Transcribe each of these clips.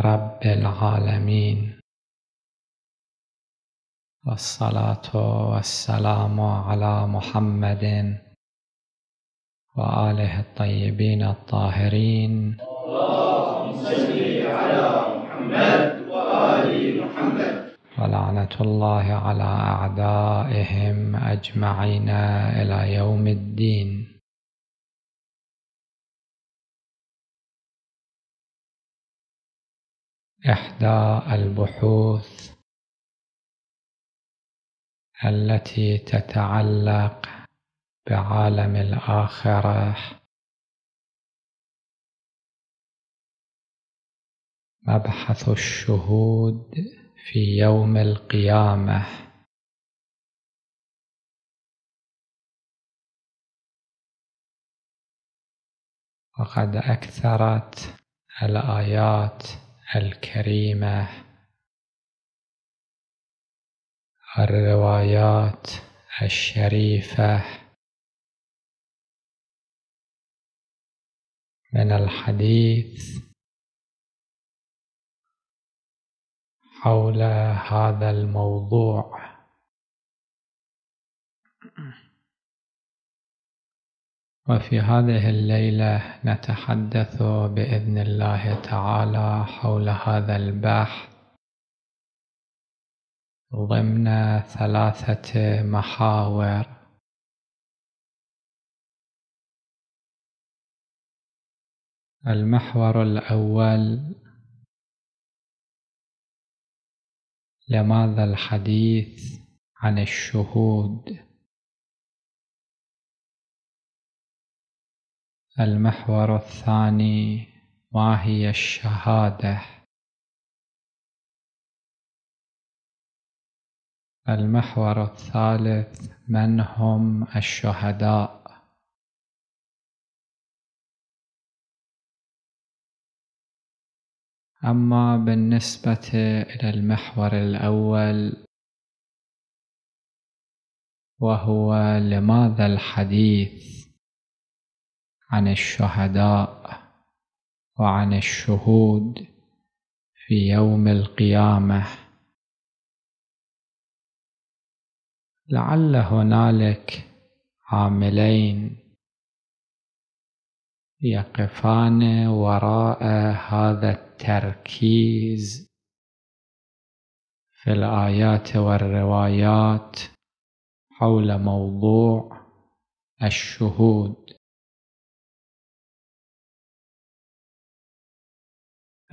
رب العالمين والصلاة والسلام على محمد وآله الطيبين الطاهرين اللهم صل على محمد وآل محمد ولعنة الله على أعدائهم أجمعين إلى يوم الدين إحدى البحوث التي تتعلق بعالم الآخرة مبحث الشهود في يوم القيامة وقد أكثرت الآيات الكريمة الروايات الشريفة من الحديث حول هذا الموضوع وفي هذه الليلة نتحدث بإذن الله تعالى حول هذا البحث ضمن ثلاثة محاور المحور الأول لماذا الحديث عن الشهود المحور الثاني ما هي الشهادة؟ المحور الثالث من هم الشهداء؟ أما بالنسبة إلى المحور الأول وهو لماذا الحديث؟ عن الشهداء وعن الشهود في يوم القيامه لعل هنالك عاملين يقفان وراء هذا التركيز في الايات والروايات حول موضوع الشهود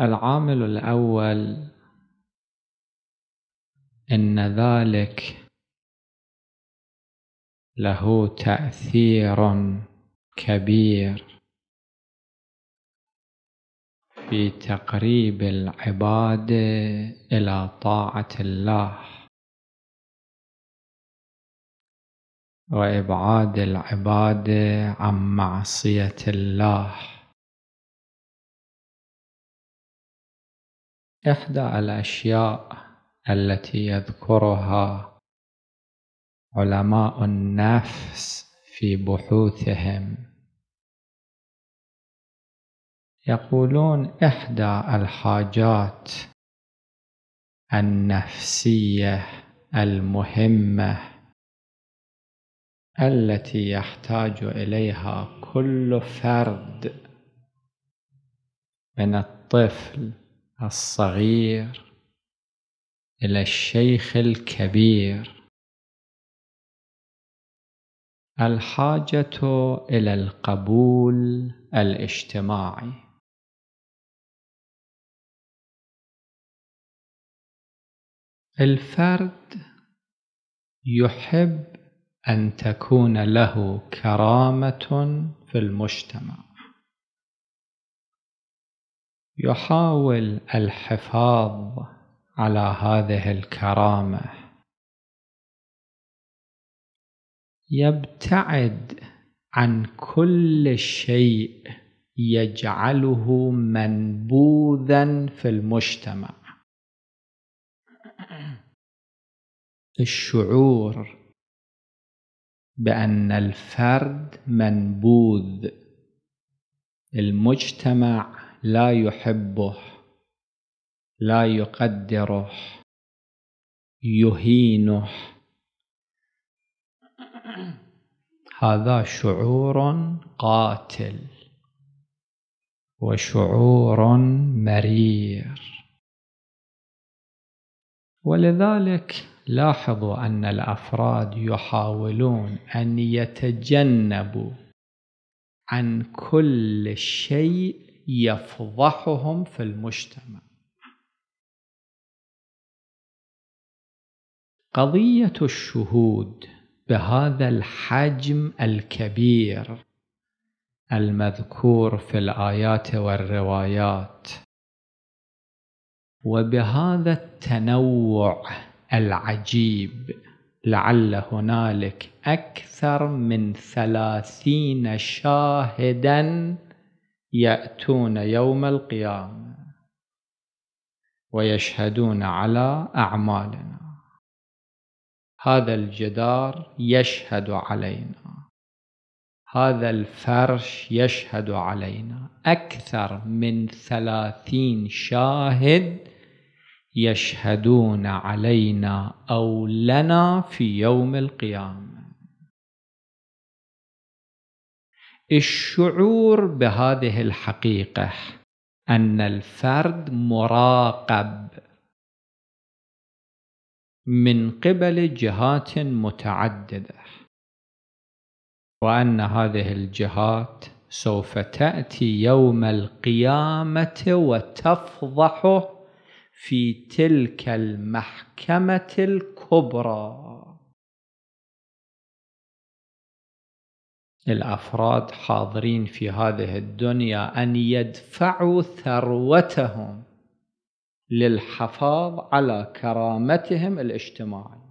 العامل الأول إن ذلك له تأثير كبير في تقريب العباد إلى طاعة الله وإبعاد العباد عن معصية الله إحدى الأشياء التي يذكرها علماء النفس في بحوثهم يقولون إحدى الحاجات النفسية المهمة التي يحتاج إليها كل فرد من الطفل الصغير إلى الشيخ الكبير الحاجة إلى القبول الاجتماعي الفرد يحب أن تكون له كرامة في المجتمع يحاول الحفاظ على هذه الكرامة يبتعد عن كل شيء يجعله منبوذا في المجتمع الشعور بأن الفرد منبوذ المجتمع لا يحبه لا يقدره يهينه هذا شعور قاتل وشعور مرير ولذلك لاحظوا أن الأفراد يحاولون أن يتجنبوا عن كل شيء يفضحهم في المجتمع قضية الشهود بهذا الحجم الكبير المذكور في الآيات والروايات وبهذا التنوع العجيب لعل هنالك أكثر من ثلاثين شاهدا يأتون يوم القيامة ويشهدون على أعمالنا هذا الجدار يشهد علينا هذا الفرش يشهد علينا أكثر من ثلاثين شاهد يشهدون علينا أو لنا في يوم القيامة الشعور بهذه الحقيقه ان الفرد مراقب من قبل جهات متعدده وان هذه الجهات سوف تاتي يوم القيامه وتفضحه في تلك المحكمه الكبرى الافراد حاضرين في هذه الدنيا ان يدفعوا ثروتهم للحفاظ على كرامتهم الاجتماعيه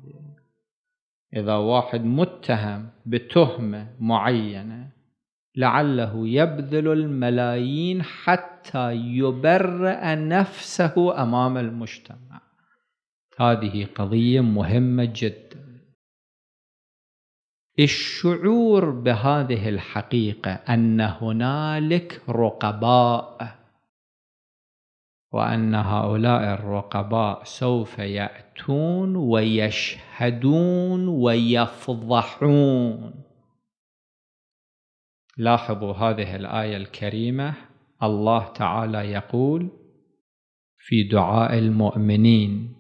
اذا واحد متهم بتهمه معينه لعله يبذل الملايين حتى يبرئ نفسه امام المجتمع هذه قضيه مهمه جدا الشعور بهذه الحقيقة أن هنالك رقباء وأن هؤلاء الرقباء سوف يأتون ويشهدون ويفضحون لاحظوا هذه الآية الكريمة الله تعالى يقول في دعاء المؤمنين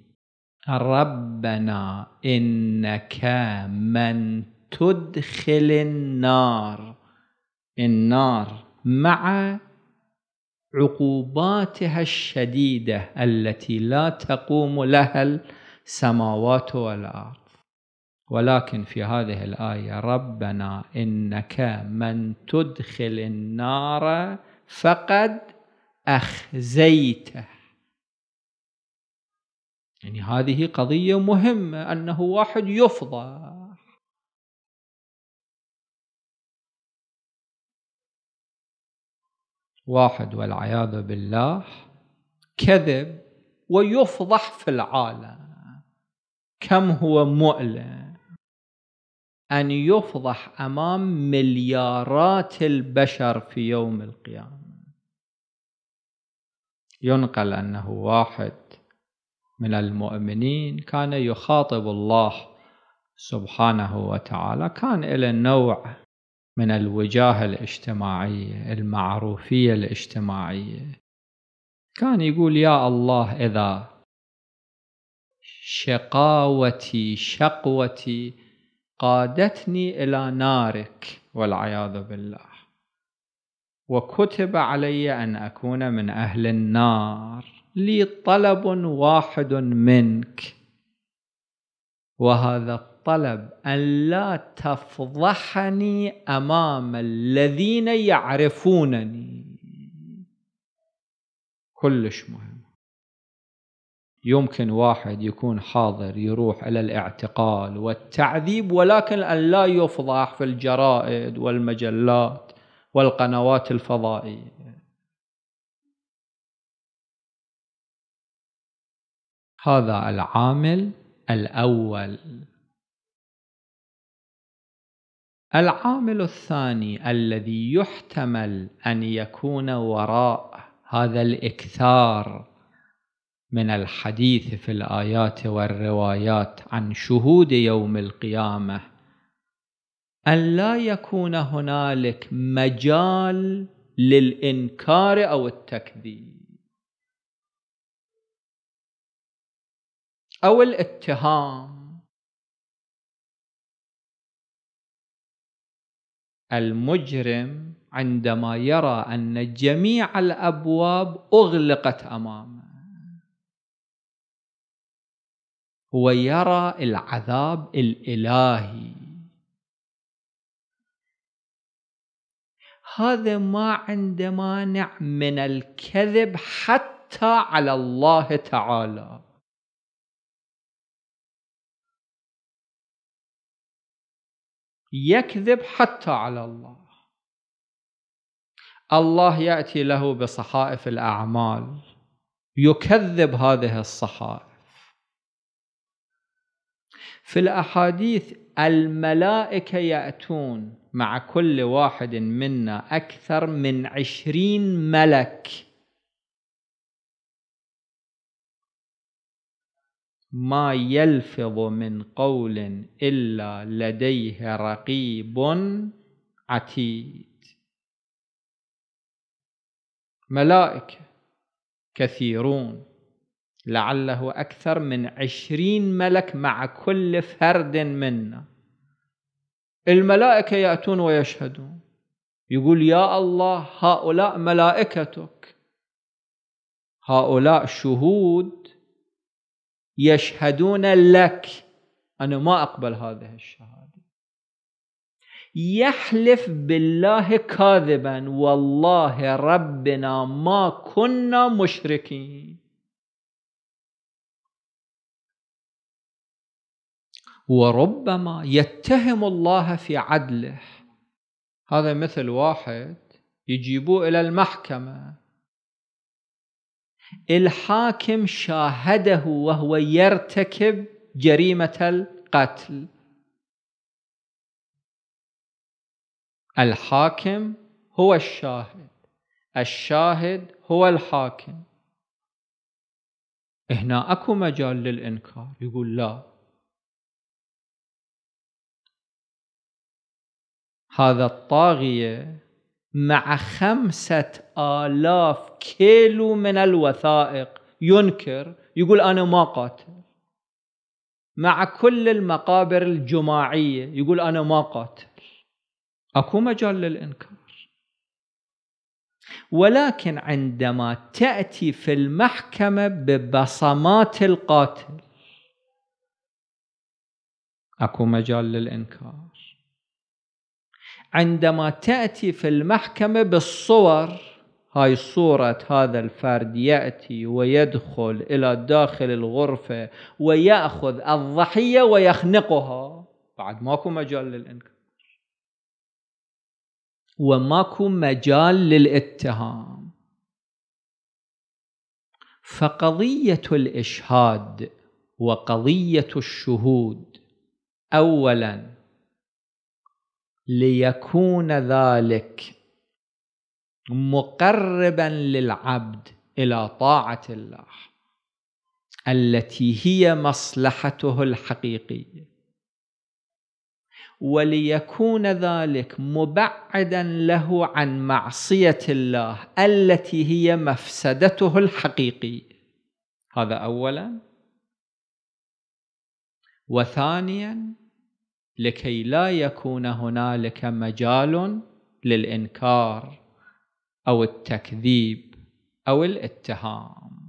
ربنا إنك من تدخل النار النار مع عقوباتها الشديدة التي لا تقوم لها السماوات والأرض ولكن في هذه الآية ربنا إنك من تدخل النار فقد أخزيته يعني هذه قضية مهمة أنه واحد يفضى واحد والعياذ بالله كذب ويفضح في العالم كم هو مؤلم أن يفضح أمام مليارات البشر في يوم القيامة ينقل أنه واحد من المؤمنين كان يخاطب الله سبحانه وتعالى كان إلى نوع من الوجاهة الاجتماعية المعروفية الاجتماعية كان يقول يا الله إذا شقاوتي شقوتي قادتني إلى نارك والعياذ بالله وكتب علي أن أكون من أهل النار لي طلب واحد منك وهذا الطلب أن لا تفضحني أمام الذين يعرفونني كلش مهم يمكن واحد يكون حاضر يروح إلى الاعتقال والتعذيب ولكن أن لا يفضح في الجرائد والمجلات والقنوات الفضائية هذا العامل الأول العامل الثاني الذي يحتمل أن يكون وراء هذا الإكثار من الحديث في الآيات والروايات عن شهود يوم القيامة أن لا يكون هنالك مجال للإنكار أو التكذيب أو الاتهام المجرم عندما يرى أن جميع الأبواب أغلقت أمامه هو يرى العذاب الإلهي هذا ما عنده مانع من الكذب حتى على الله تعالى يكذب حتى على الله الله يأتي له بصحائف الأعمال يكذب هذه الصحائف في الأحاديث الملائكة يأتون مع كل واحد منا أكثر من عشرين ملك ما يلفظ من قول إلا لديه رقيب عتيد ملائكة كثيرون لعله أكثر من عشرين ملك مع كل فرد منا الملائكة يأتون ويشهدون يقول يا الله هؤلاء ملائكتك هؤلاء شهود يشهدون لك أنا ما أقبل هذه الشهادة يحلف بالله كاذبا والله ربنا ما كنا مشركين وربما يتهم الله في عدله هذا مثل واحد يجيبوه إلى المحكمة الحاكم شاهده وهو يرتكب جريمة القتل الحاكم هو الشاهد الشاهد هو الحاكم هنا اكو مجال للانكار يقول لا هذا الطاغيه مع خمسة آلاف كيلو من الوثائق ينكر يقول أنا ما قاتل مع كل المقابر الجماعية يقول أنا ما قاتل أكو مجال للإنكار ولكن عندما تأتي في المحكمة ببصمات القاتل أكو مجال للإنكار عندما تأتي في المحكمة بالصور هاي صورة هذا الفرد يأتي ويدخل إلى داخل الغرفة ويأخذ الضحية ويخنقها بعد ماكو مجال للإنكار وماكو مجال للاتهام فقضية الإشهاد وقضية الشهود أولاً ليكون ذلك مقربا للعبد الى طاعه الله التي هي مصلحته الحقيقيه وليكون ذلك مبعدا له عن معصيه الله التي هي مفسدته الحقيقيه هذا اولا وثانيا لكي لا يكون هنالك مجال للانكار او التكذيب او الاتهام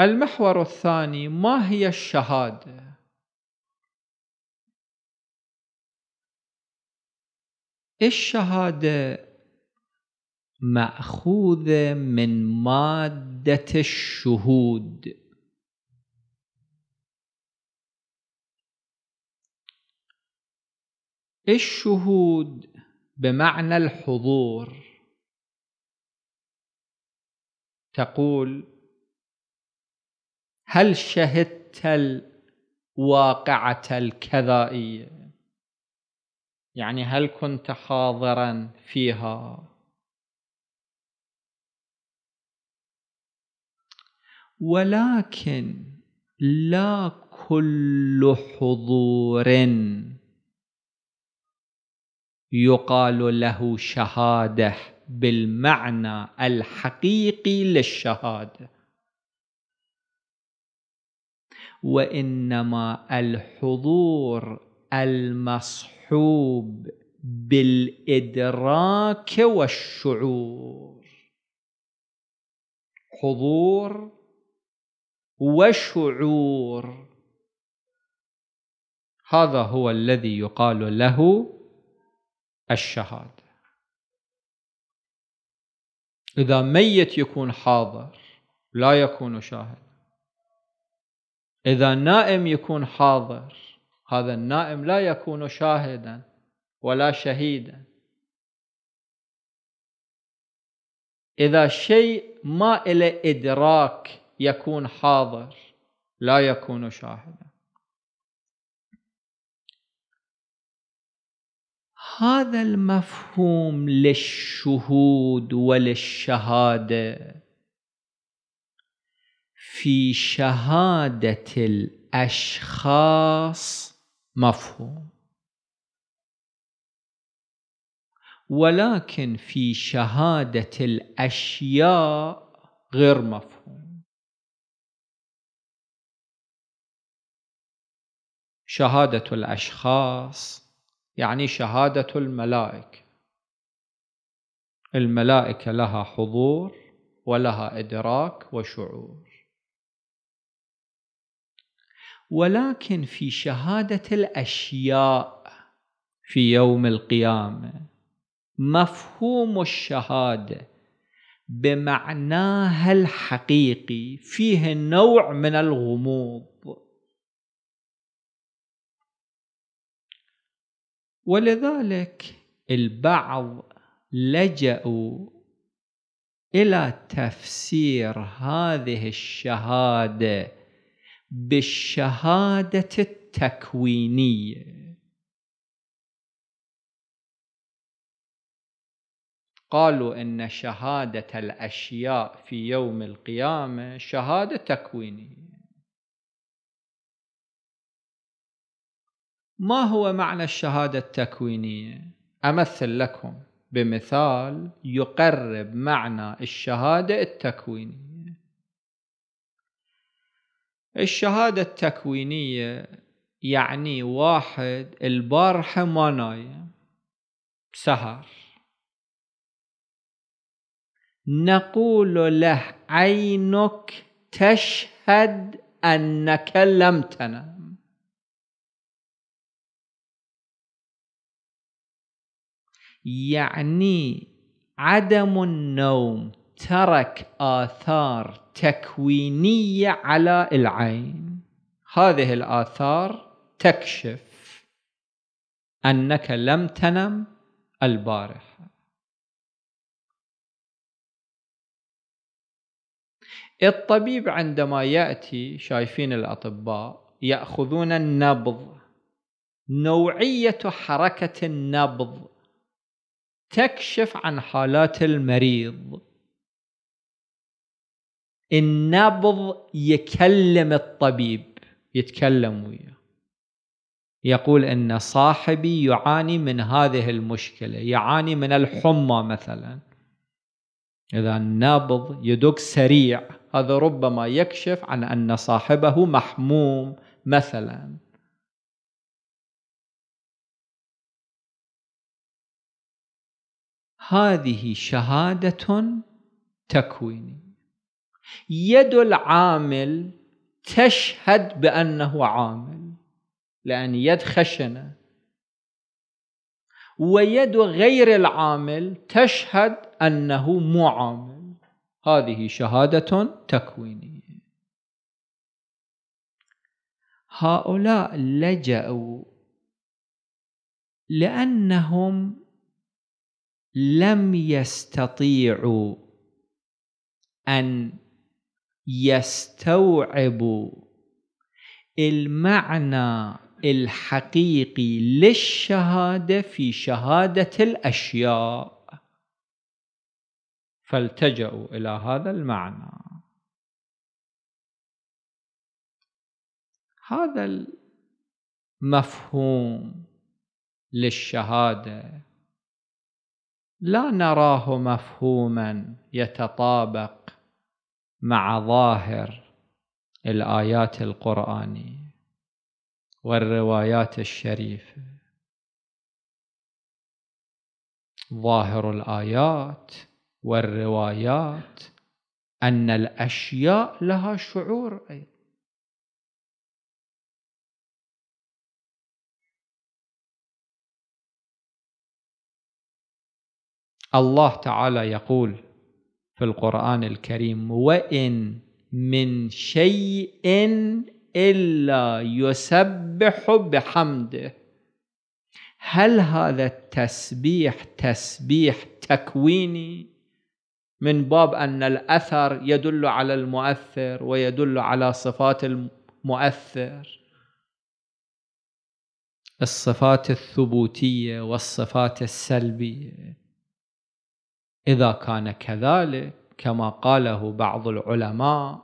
المحور الثاني ما هي الشهاده الشهاده ماخوذه من ماده الشهود الشهود بمعنى الحضور تقول هل شهدت الواقعه الكذائيه يعني هل كنت حاضرا فيها ولكن لا كل حضور يقال له شهاده بالمعنى الحقيقي للشهاده وانما الحضور المصحوب بالادراك والشعور حضور وشعور هذا هو الذي يقال له الشهاده اذا ميت يكون حاضر لا يكون شاهد اذا نائم يكون حاضر هذا النائم لا يكون شاهدا ولا شهيدا اذا شيء ما إلى ادراك يكون حاضر لا يكون شاهدا هذا المفهوم للشهود وللشهاده في شهاده الاشخاص مفهوم ولكن في شهاده الاشياء غير مفهوم شهادة الأشخاص يعني شهادة الملائكة الملائكة لها حضور ولها إدراك وشعور ولكن في شهادة الأشياء في يوم القيامة مفهوم الشهادة بمعناها الحقيقي فيه نوع من الغموض ولذلك البعض لجأوا إلى تفسير هذه الشهادة بالشهادة التكوينية قالوا ان شهاده الاشياء في يوم القيامه شهاده تكوينيه ما هو معنى الشهادة التكوينية؟ أمثل لكم بمثال يقرب معنى الشهادة التكوينية الشهادة التكوينية يعني واحد البارحة ما نايم سهر نقول له عينك تشهد أنك لم تنام يعني عدم النوم ترك آثار تكوينية على العين هذه الآثار تكشف أنك لم تنم البارحة الطبيب عندما يأتي شايفين الأطباء يأخذون النبض نوعية حركة النبض تكشف عن حالات المريض النبض يكلم الطبيب يتكلم وياه يقول ان صاحبي يعاني من هذه المشكله يعاني من الحمى مثلا اذا النبض يدق سريع هذا ربما يكشف عن ان صاحبه محموم مثلا هذه شهادة تكوينية يد العامل تشهد بأنه عامل لأن يد خشنة ويد غير العامل تشهد أنه مو عامل هذه شهادة تكوينية هؤلاء لجأوا لأنهم لم يستطيعوا ان يستوعبوا المعنى الحقيقي للشهاده في شهاده الاشياء فالتجأوا الى هذا المعنى هذا المفهوم للشهاده لا نراه مفهوما يتطابق مع ظاهر الآيات القرآنية والروايات الشريفة ظاهر الآيات والروايات أن الأشياء لها شعور أيضا الله تعالى يقول في القرآن الكريم وإن من شيء إلا يسبح بحمده هل هذا التسبيح تسبيح تكويني من باب أن الأثر يدل على المؤثر ويدل على صفات المؤثر الصفات الثبوتية والصفات السلبية إذا كان كذلك كما قاله بعض العلماء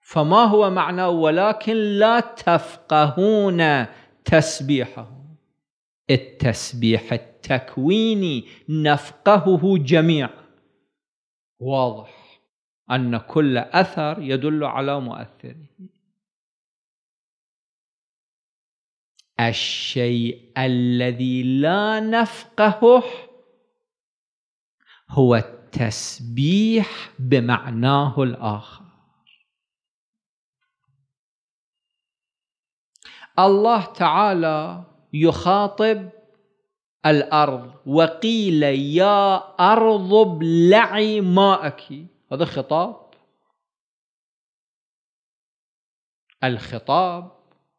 فما هو معنى ولكن لا تفقهون تسبيحه التسبيح التكويني نفقهه جميعا واضح أن كل أثر يدل على مؤثره الشيء الذي لا نفقهه هو التسبيح بمعناه الآخر الله تعالى يخاطب الأرض وقيل يا أرض ابلعي ماءك هذا خطاب الخطاب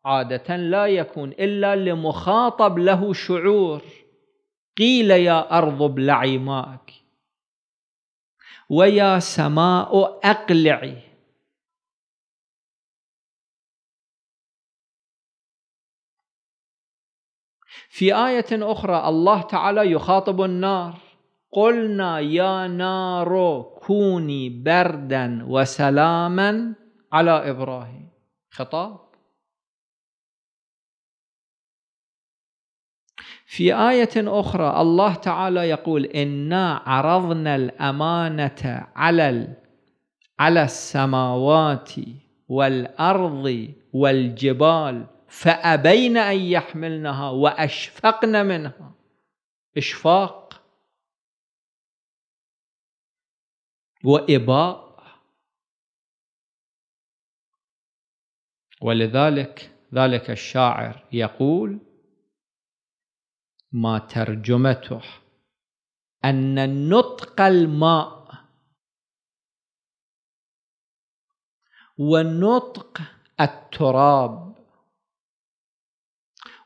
عادة لا يكون إلا لمخاطب له شعور قيل يا أرض ابلعي ماءك ويا سماء أقلعي في آية أخرى الله تعالى يخاطب النار قلنا يا نار كوني بردا وسلاما على إبراهيم خطاب في آية أخرى الله تعالى يقول إنا عرضنا الأمانة على على السماوات والأرض والجبال فأبين أن يحملنها وأشفقن منها إشفاق وإباء ولذلك ذلك الشاعر يقول ما ترجمته أن النطق الماء ونطق التراب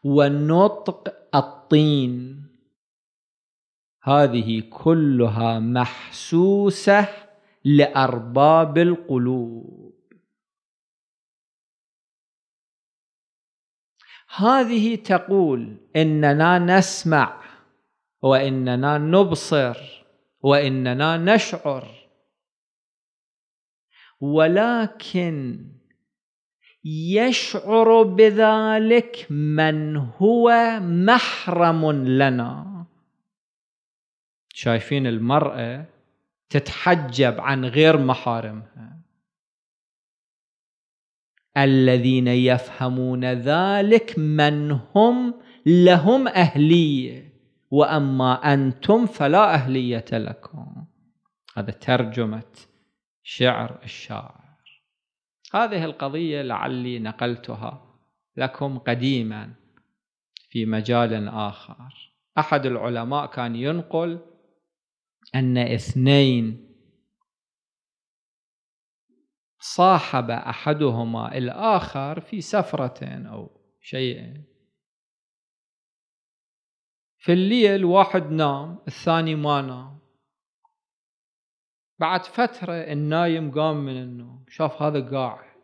ونطق الطين هذه كلها محسوسة لأرباب القلوب هذه تقول اننا نسمع واننا نبصر واننا نشعر ولكن يشعر بذلك من هو محرم لنا شايفين المراه تتحجب عن غير محارمها الذين يفهمون ذلك من هم لهم أهلية وأما أنتم فلا أهلية لكم هذا ترجمة شعر الشاعر هذه القضية لعلي نقلتها لكم قديما في مجال آخر أحد العلماء كان ينقل أن اثنين صاحب احدهما الاخر في سفره او شيء في الليل واحد نام الثاني ما نام بعد فتره النايم قام من النوم شاف هذا قاعد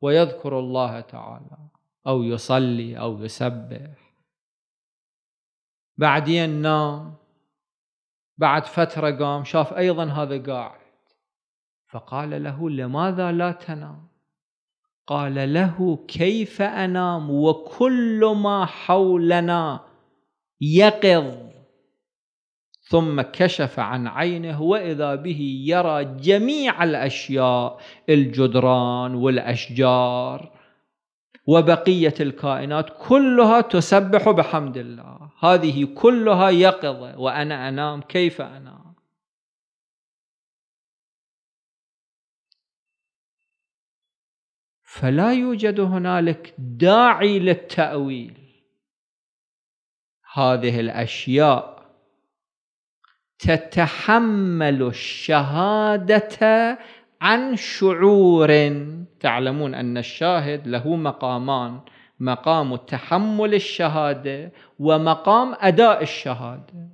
ويذكر الله تعالى او يصلي او يسبح بعدين نام بعد فتره قام شاف ايضا هذا قاعد فقال له لماذا لا تنام قال له كيف انام وكل ما حولنا يقظ ثم كشف عن عينه واذا به يرى جميع الاشياء الجدران والاشجار وبقيه الكائنات كلها تسبح بحمد الله هذه كلها يقظه وانا انام كيف انام فلا يوجد هنالك داعي للتأويل هذه الأشياء تتحمل الشهادة عن شعور تعلمون أن الشاهد له مقامان مقام تحمل الشهادة ومقام أداء الشهادة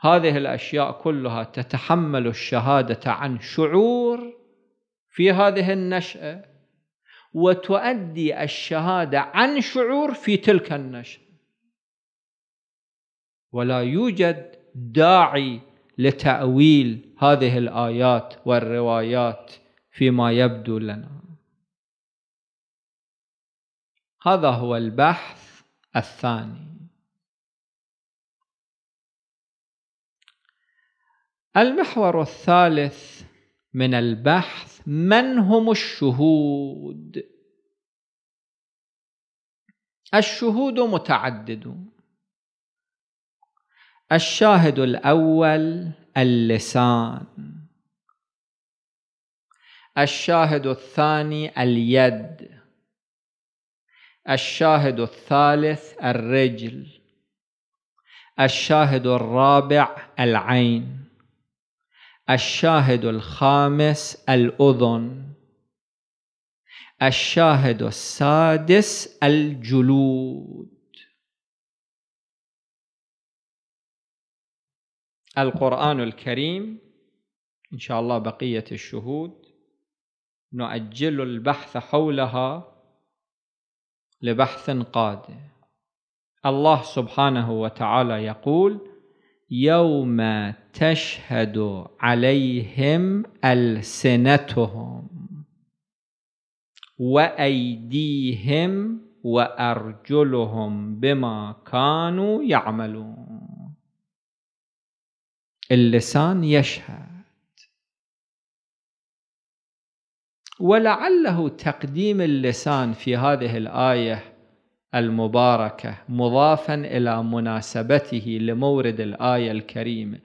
هذه الأشياء كلها تتحمل الشهادة عن شعور في هذه النشأة وتؤدي الشهادة عن شعور في تلك النشرة ولا يوجد داعي لتأويل هذه الآيات والروايات فيما يبدو لنا هذا هو البحث الثاني المحور الثالث من البحث من هم الشهود الشهود متعدد الشاهد الاول اللسان الشاهد الثاني اليد الشاهد الثالث الرجل الشاهد الرابع العين الشاهد الخامس الأذن الشاهد السادس الجلود القرآن الكريم إن شاء الله بقية الشهود نؤجل البحث حولها لبحث قادم الله سبحانه وتعالى يقول يوم تشهد عليهم ألسنتهم وأيديهم وأرجلهم بما كانوا يعملون اللسان يشهد ولعله تقديم اللسان في هذه الآية المباركه مضافا الى مناسبته لمورد الايه الكريمه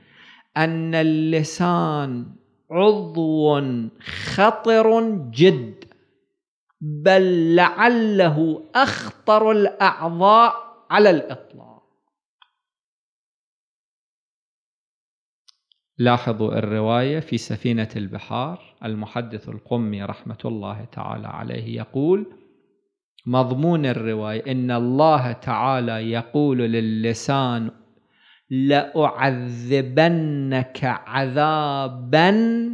ان اللسان عضو خطر جد بل لعله اخطر الاعضاء على الاطلاق لاحظوا الروايه في سفينه البحار المحدث القمي رحمه الله تعالى عليه يقول مضمون الرواية إن الله تعالى يقول للسان لأعذبنك عذابا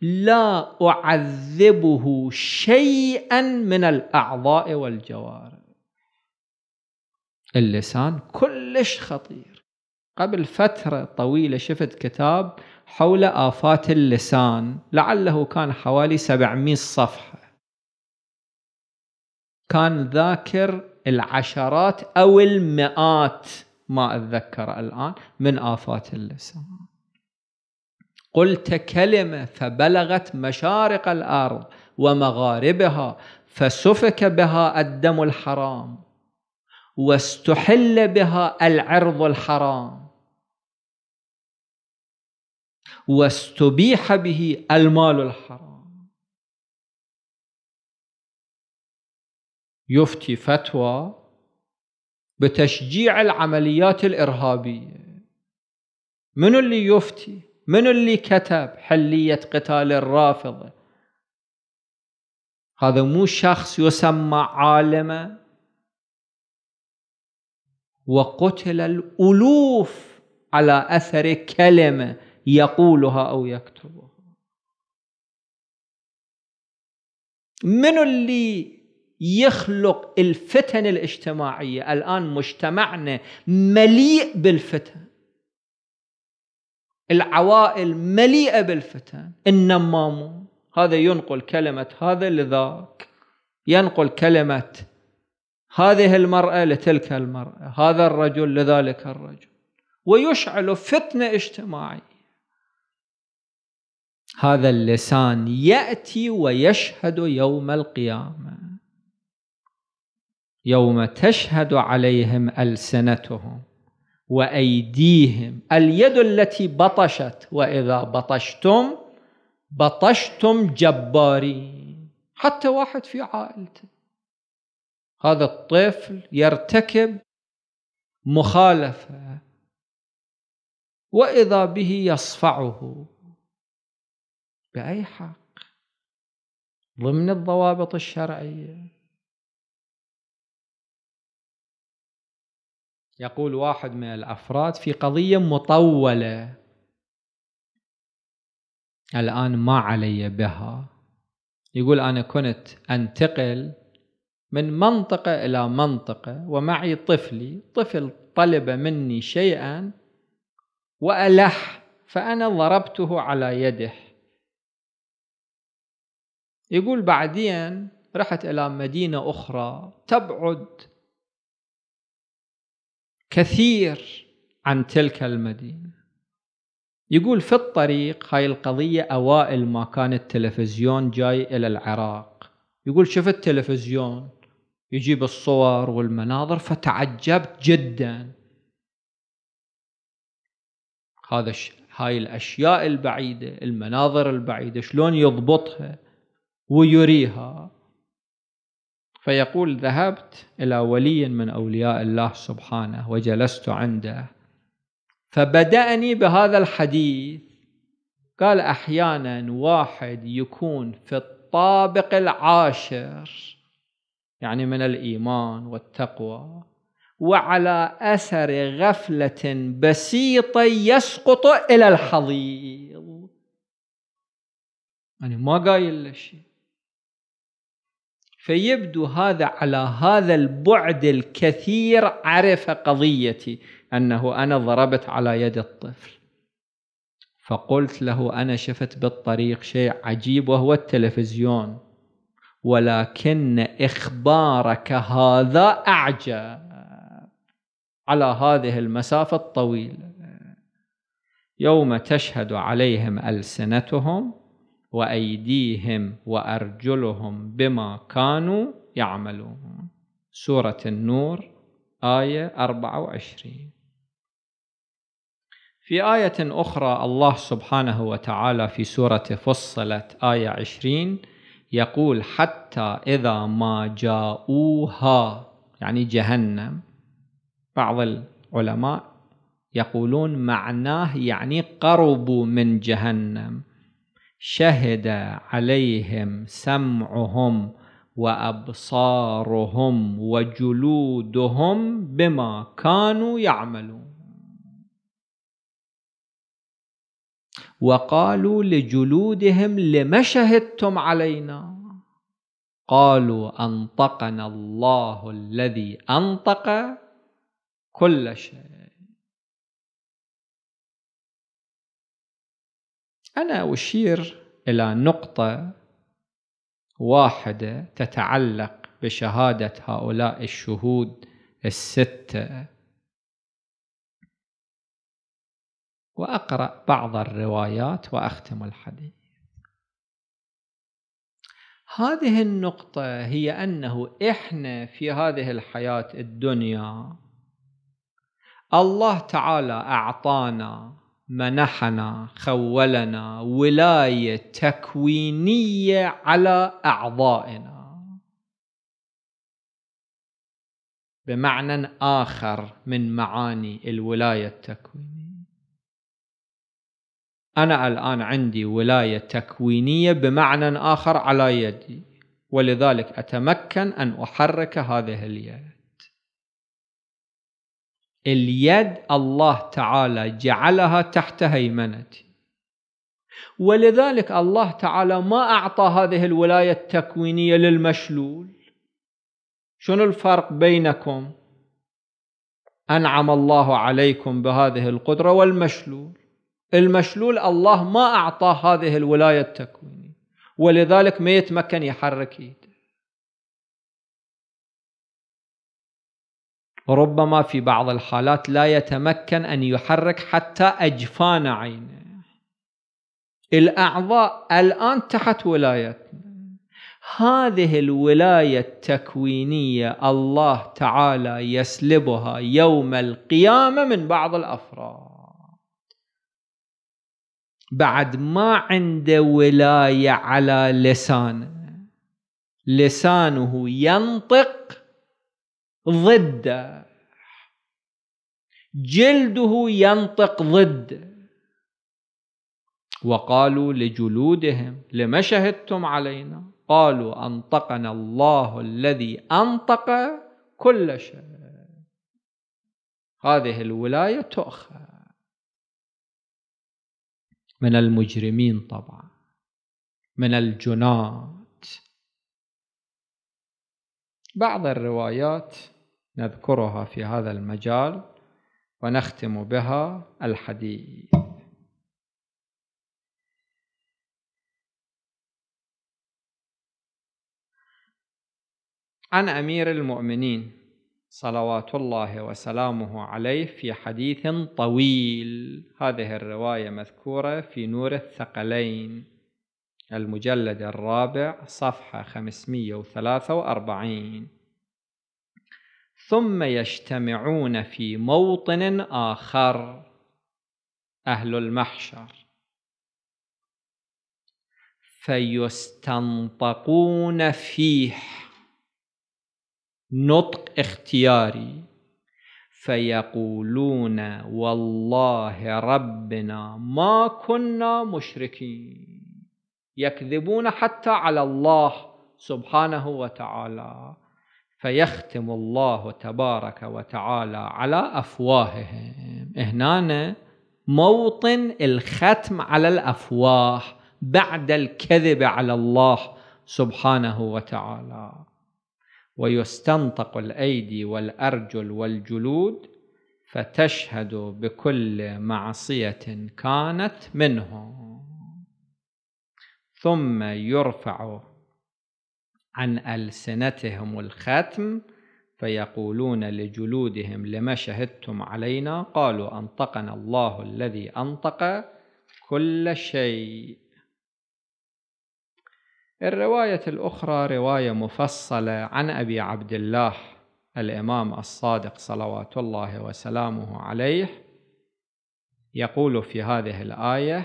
لا أعذبه شيئا من الأعضاء والجوارح اللسان كلش خطير قبل فترة طويلة شفت كتاب حول آفات اللسان لعله كان حوالي 700 صفحة كان ذاكر العشرات أو المئات ما أتذكر الآن من آفات اللسان قلت كلمة فبلغت مشارق الأرض ومغاربها فسفك بها الدم الحرام واستحل بها العرض الحرام واستبيح به المال الحرام يفتي فتوى بتشجيع العمليات الإرهابية من اللي يفتي من اللي كتب حلية قتال الرافضة هذا مو شخص يسمى عالما وقتل الألوف على أثر كلمة يقولها أو يكتبها من اللي يخلق الفتن الاجتماعية الآن مجتمعنا مليء بالفتن العوائل مليئة بالفتن النمامون هذا ينقل كلمة هذا لذاك ينقل كلمة هذه المرأة لتلك المرأة هذا الرجل لذلك الرجل ويشعل فتنة اجتماعية هذا اللسان يأتي ويشهد يوم القيامة يوم تشهد عليهم ألسنتهم وأيديهم اليد التي بطشت وإذا بطشتم بطشتم جبارين حتى واحد في عائلته هذا الطفل يرتكب مخالفة وإذا به يصفعه بأي حق ضمن الضوابط الشرعية يقول واحد من الافراد في قضيه مطوله الان ما علي بها يقول انا كنت انتقل من منطقه الى منطقه ومعي طفلي طفل طلب مني شيئا والح فانا ضربته على يده يقول بعدين رحت الى مدينه اخرى تبعد كثير عن تلك المدينة يقول في الطريق هاي القضية أوائل ما كان التلفزيون جاي إلى العراق يقول شفت التلفزيون يجيب الصور والمناظر فتعجبت جدا هذا هاي الأشياء البعيدة المناظر البعيدة شلون يضبطها ويريها فيقول ذهبت إلى ولي من أولياء الله سبحانه وجلست عنده فبدأني بهذا الحديث قال أحيانا واحد يكون في الطابق العاشر يعني من الإيمان والتقوى وعلى أثر غفلة بسيطة يسقط إلى الحضيض يعني ما قايل له شيء فيبدو هذا على هذا البعد الكثير عرف قضيتي أنه أنا ضربت على يد الطفل فقلت له أنا شفت بالطريق شيء عجيب وهو التلفزيون ولكن إخبارك هذا أعجب على هذه المسافة الطويلة يوم تشهد عليهم ألسنتهم وأيديهم وأرجلهم بما كانوا يعملون سورة النور آية 24 في آية أخرى الله سبحانه وتعالى في سورة فصلت آية 20 يقول حتى إذا ما جاءوها يعني جهنم بعض العلماء يقولون معناه يعني قربوا من جهنم شهد عليهم سمعهم وابصارهم وجلودهم بما كانوا يعملون وقالوا لجلودهم لم شهدتم علينا قالوا انطقنا الله الذي انطق كل شيء أنا أشير إلى نقطة واحدة تتعلق بشهادة هؤلاء الشهود الستة وأقرأ بعض الروايات وأختم الحديث هذه النقطة هي أنه إحنا في هذه الحياة الدنيا الله تعالى أعطانا منحنا خولنا ولايه تكوينيه على اعضائنا بمعنى اخر من معاني الولايه التكوينيه انا الان عندي ولايه تكوينيه بمعنى اخر على يدي ولذلك اتمكن ان احرك هذه اليد اليد الله تعالى جعلها تحت هيمنتي ولذلك الله تعالى ما أعطى هذه الولاية التكوينية للمشلول شنو الفرق بينكم أنعم الله عليكم بهذه القدرة والمشلول المشلول الله ما أعطاه هذه الولاية التكوينية ولذلك ما يتمكن يحرك يد ربما في بعض الحالات لا يتمكن أن يحرك حتى أجفان عينه الأعضاء الآن تحت ولايتنا هذه الولاية التكوينية الله تعالى يسلبها يوم القيامة من بعض الأفراد بعد ما عنده ولاية على لسانه لسانه ينطق ضده جلده ينطق ضده وقالوا لجلودهم لما شهدتم علينا قالوا أنطقنا الله الذي أنطق كل شيء هذه الولاية تؤخذ من المجرمين طبعا من الجنات بعض الروايات نذكرها في هذا المجال ونختم بها الحديث عن امير المؤمنين صلوات الله وسلامه عليه في حديث طويل هذه الروايه مذكوره في نور الثقلين المجلد الرابع صفحه 543 ثم يجتمعون في موطن آخر أهل المحشر فيستنطقون فيه نطق اختياري فيقولون والله ربنا ما كنا مشركين يكذبون حتى على الله سبحانه وتعالى فيختم الله تبارك وتعالى على أفواههم هنا موطن الختم على الأفواه بعد الكذب على الله سبحانه وتعالى ويستنطق الأيدي والأرجل والجلود فتشهد بكل معصية كانت منهم ثم يرفع عن ألسنتهم الختم فيقولون لجلودهم لما شهدتم علينا قالوا أنطقنا الله الذي أنطق كل شيء الرواية الأخرى رواية مفصلة عن أبي عبد الله الإمام الصادق صلوات الله وسلامه عليه يقول في هذه الآية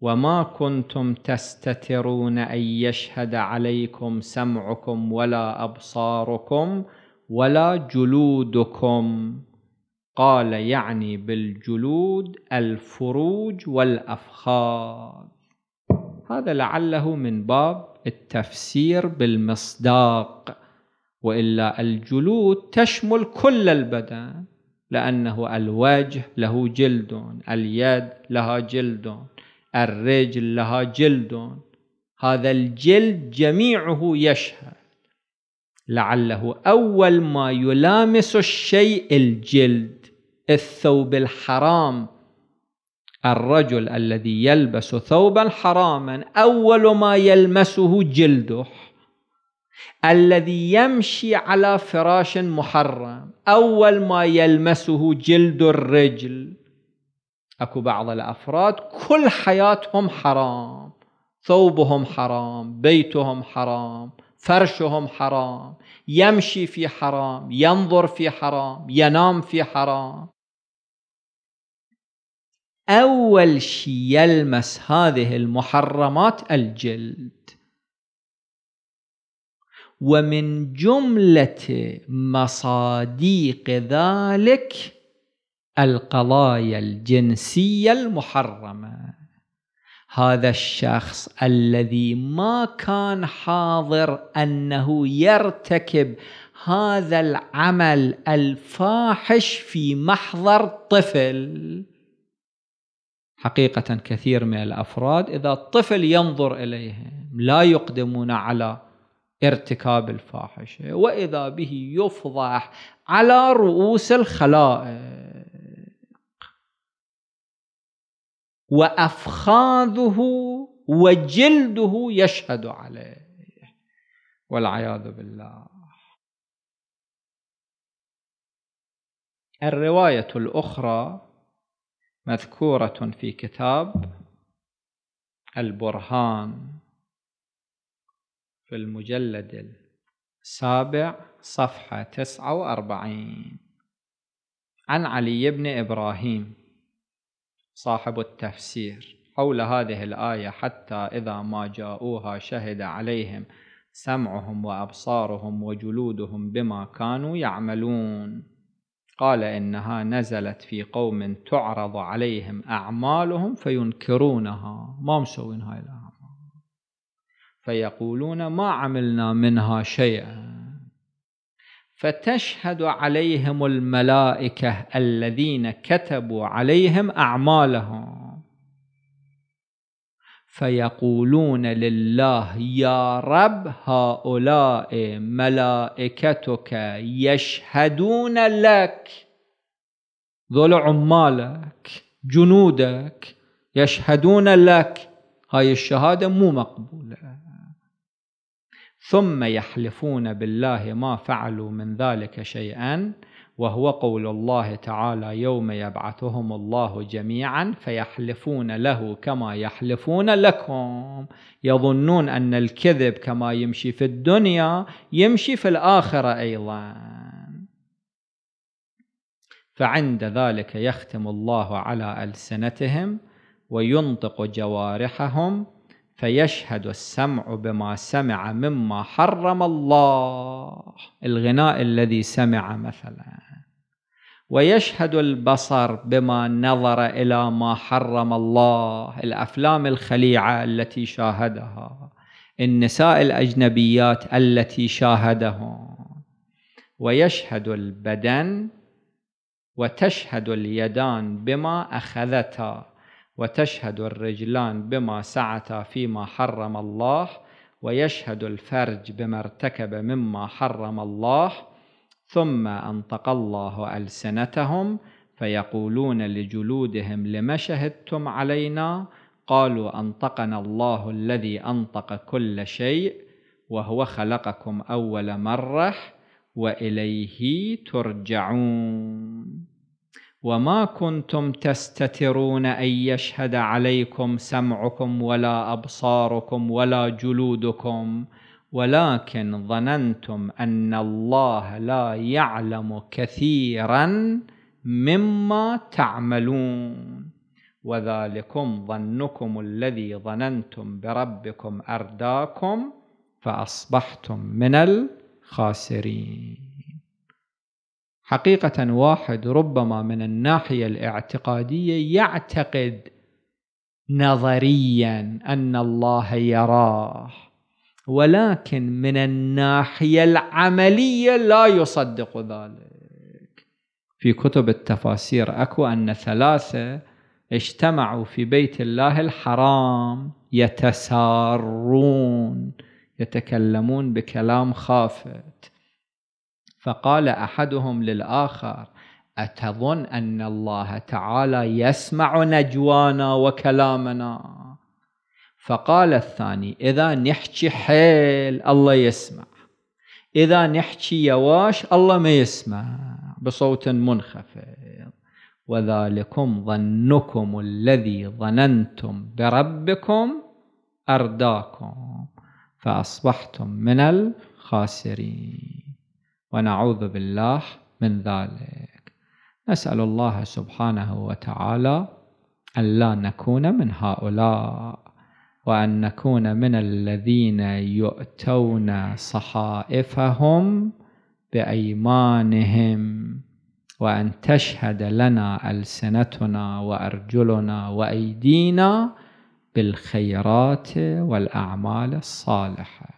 وما كنتم تستترون أن يشهد عليكم سمعكم ولا أبصاركم ولا جلودكم قال يعني بالجلود الفروج والأفخاذ هذا لعله من باب التفسير بالمصداق وإلا الجلود تشمل كل البدن لأنه الوجه له جلد اليد لها جلد الرجل لها جلد هذا الجلد جميعه يشهد لعله أول ما يلامس الشيء الجلد الثوب الحرام الرجل الذي يلبس ثوبا حراما أول ما يلمسه جلده الذي يمشي على فراش محرم أول ما يلمسه جلد الرجل اكو بعض الافراد كل حياتهم حرام ثوبهم حرام بيتهم حرام فرشهم حرام يمشي في حرام ينظر في حرام ينام في حرام اول شيء يلمس هذه المحرمات الجلد ومن جمله مصاديق ذلك القضايا الجنسية المحرمة هذا الشخص الذي ما كان حاضر أنه يرتكب هذا العمل الفاحش في محضر طفل حقيقة كثير من الأفراد إذا الطفل ينظر إليهم لا يقدمون على ارتكاب الفاحشة وإذا به يفضح على رؤوس الخلائق وأفخاذه وجلده يشهد عليه والعياذ بالله الرواية الأخرى مذكورة في كتاب البرهان في المجلد السابع صفحة 49 عن علي بن إبراهيم صاحب التفسير حول هذه الآية حتى إذا ما جاءوها شهد عليهم سمعهم وأبصارهم وجلودهم بما كانوا يعملون قال إنها نزلت في قوم تعرض عليهم أعمالهم فينكرونها ما مسوين هاي الأعمال فيقولون ما عملنا منها شيئا فتشهد عليهم الملائكة الذين كتبوا عليهم أعمالهم فيقولون لله يا رب هؤلاء ملائكتك يشهدون لك ذول عمالك جنودك يشهدون لك هاي الشهادة مو مقبولة ثم يحلفون بالله ما فعلوا من ذلك شيئا وهو قول الله تعالى يوم يبعثهم الله جميعا فيحلفون له كما يحلفون لكم يظنون ان الكذب كما يمشي في الدنيا يمشي في الاخره ايضا فعند ذلك يختم الله على السنتهم وينطق جوارحهم فيشهد السمع بما سمع مما حرم الله الغناء الذي سمع مثلا ويشهد البصر بما نظر الى ما حرم الله الافلام الخليعه التي شاهدها النساء الاجنبيات التي شاهدهم ويشهد البدن وتشهد اليدان بما اخذتا وتشهد الرجلان بما سعتا فيما حرم الله ويشهد الفرج بما ارتكب مما حرم الله ثم انطق الله السنتهم فيقولون لجلودهم لم شهدتم علينا قالوا انطقنا الله الذي انطق كل شيء وهو خلقكم اول مره واليه ترجعون وما كنتم تستترون أن يشهد عليكم سمعكم ولا أبصاركم ولا جلودكم ولكن ظننتم أن الله لا يعلم كثيرا مما تعملون وذلكم ظنكم الذي ظننتم بربكم أرداكم فأصبحتم من الخاسرين حقيقة واحد ربما من الناحية الاعتقادية يعتقد نظريا أن الله يراه ولكن من الناحية العملية لا يصدق ذلك في كتب التفاسير أكو أن ثلاثة اجتمعوا في بيت الله الحرام يتسارون يتكلمون بكلام خافت فقال احدهم للاخر اتظن ان الله تعالى يسمع نجوانا وكلامنا فقال الثاني اذا نحكي حيل الله يسمع اذا نحكي يواش الله ما يسمع بصوت منخفض وذلكم ظنكم الذي ظننتم بربكم ارداكم فاصبحتم من الخاسرين ونعوذ بالله من ذلك نسأل الله سبحانه وتعالى أن لا نكون من هؤلاء وأن نكون من الذين يؤتون صحائفهم بأيمانهم وأن تشهد لنا ألسنتنا وأرجلنا وأيدينا بالخيرات والأعمال الصالحة